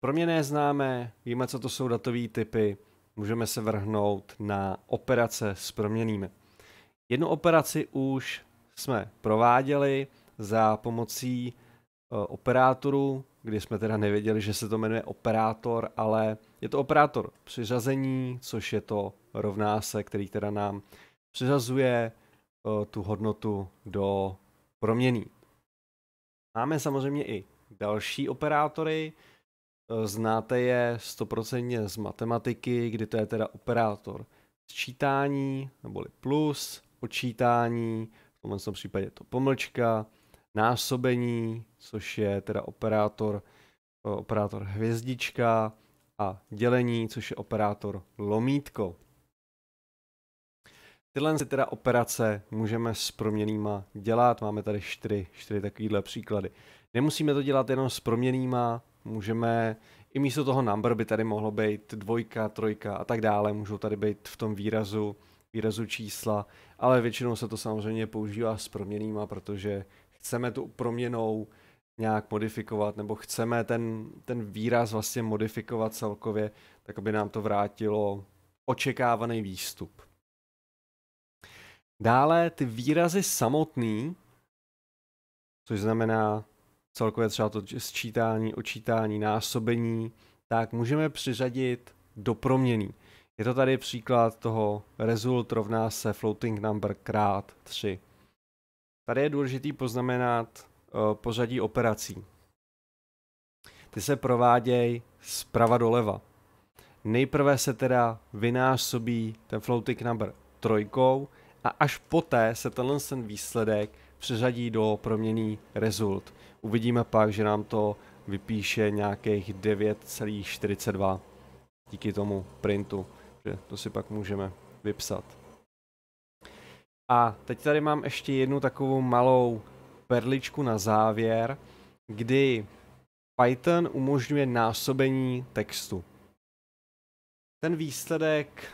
Pro mě neznámé, víme, co to jsou datové typy, můžeme se vrhnout na operace s proměnými. Jednu operaci už jsme prováděli za pomocí eh, operátoru, kdy jsme teda nevěděli, že se to jmenuje operátor, ale je to operátor přiřazení, což je to rovná se, který teda nám přiřazuje eh, tu hodnotu do proměný. Máme samozřejmě i další operátory, Eh, znáte je stoprocentně z matematiky, kdy to je teda operátor sčítání, neboli plus, odčítání, v tomhle tom případě to pomlčka, násobení, což je teda operátor, eh, operátor hvězdička a dělení, což je operátor lomítko. Tyhle teda operace můžeme s proměnýma dělat. Máme tady čtyři, čtyři takovýhle příklady. Nemusíme to dělat jenom s proměnýma, Můžeme, i místo toho number by tady mohlo být dvojka, trojka a tak dále, můžou tady být v tom výrazu, výrazu čísla, ale většinou se to samozřejmě používá s proměnýma, protože chceme tu proměnou nějak modifikovat, nebo chceme ten, ten výraz vlastně modifikovat celkově, tak aby nám to vrátilo očekávaný výstup. Dále ty výrazy samotný, což znamená celkově třeba to sčítání, očítání, násobení, tak můžeme přiřadit do proměný. Je to tady příklad toho result rovná se floating number krát 3. Tady je důležitý poznamenat uh, pořadí operací. Ty se provádějí zprava doleva. Nejprve se teda vynásobí ten floating number trojkou a až poté se tenhle ten výsledek přeřadí do proměný result. Uvidíme pak, že nám to vypíše nějakých 9,42 díky tomu printu, že to si pak můžeme vypsat. A teď tady mám ještě jednu takovou malou perličku na závěr, kdy Python umožňuje násobení textu. Ten výsledek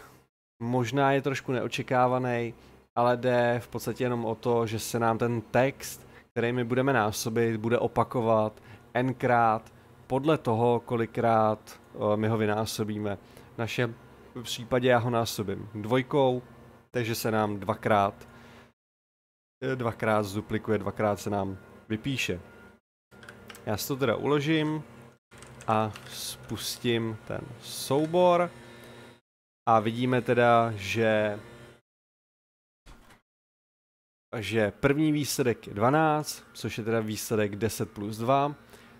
možná je trošku neočekávaný, ale jde v podstatě jenom o to, že se nám ten text, který my budeme násobit, bude opakovat nkrát podle toho, kolikrát eh, my ho vynásobíme. V našem případě já ho násobím dvojkou, takže se nám dvakrát eh, dvakrát zduplikuje, dvakrát se nám vypíše. Já si to teda uložím a spustím ten soubor a vidíme teda, že že první výsledek je 12, což je teda výsledek 10 plus 2,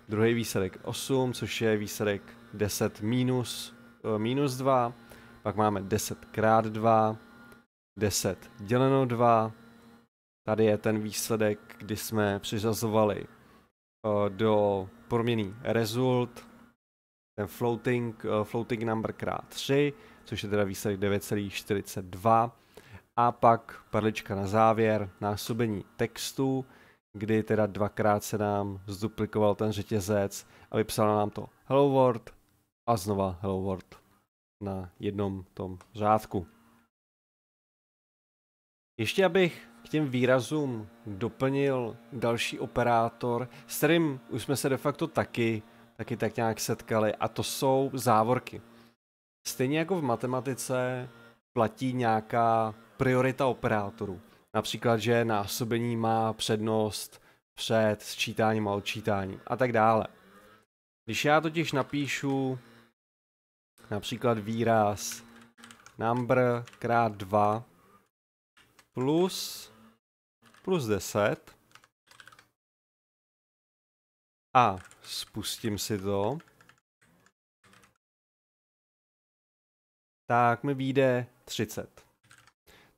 druhý výsledek 8, což je výsledek 10 minus, eh, minus 2, pak máme 10 krát 2, 10 děleno 2, tady je ten výsledek, kdy jsme přizazovali eh, do proměný result, ten floating, eh, floating number krát 3, což je teda výsledek 9,42, a pak perlička na závěr, násobení textu, kdy teda dvakrát se nám zduplikoval ten řetězec a vypsal nám to Hello World a znova Hello World na jednom tom řádku. Ještě abych k těm výrazům doplnil další operátor, s kterým už jsme se de facto taky, taky tak nějak setkali, a to jsou závorky. Stejně jako v matematice platí nějaká priorita operátorů. Například, že násobení má přednost před sčítáním a odčítáním a tak dále. Když já totiž napíšu například výraz number krát 2 plus, plus 10 a spustím si to, tak mi vyjde 30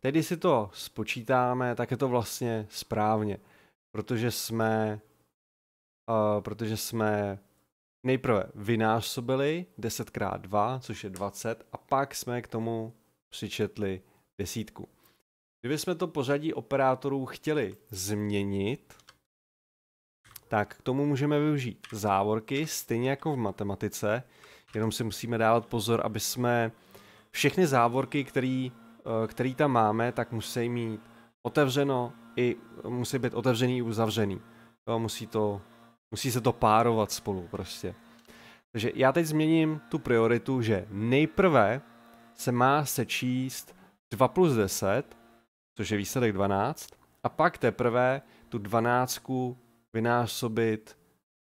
tedy si to spočítáme, tak je to vlastně správně, protože jsme, uh, protože jsme nejprve vynásobili 10 x 2, což je 20, a pak jsme k tomu přičetli desítku. Kdybychom to pořadí operátorů chtěli změnit, tak k tomu můžeme využít závorky, stejně jako v matematice, jenom si musíme dávat pozor, aby jsme všechny závorky, které Eh, který tam máme, tak musí mít otevřeno i musí být otevřený i uzavřený. Jo, musí, to, musí se to párovat spolu prostě. Takže já teď změním tu prioritu, že nejprve se má sečíst 2 plus 10, což je výsledek 12, a pak teprve tu 12 vynásobit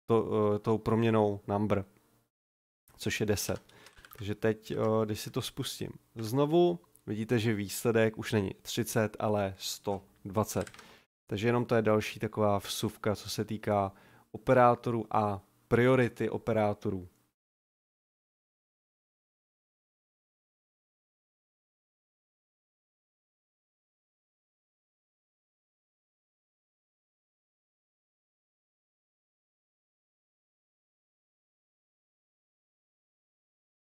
to, uh, tou proměnou number, což je 10. Takže teď, uh, když si to spustím znovu, Vidíte, že výsledek už není 30, ale 120. Takže jenom to je další taková vsuvka, co se týká operátorů a priority operátorů.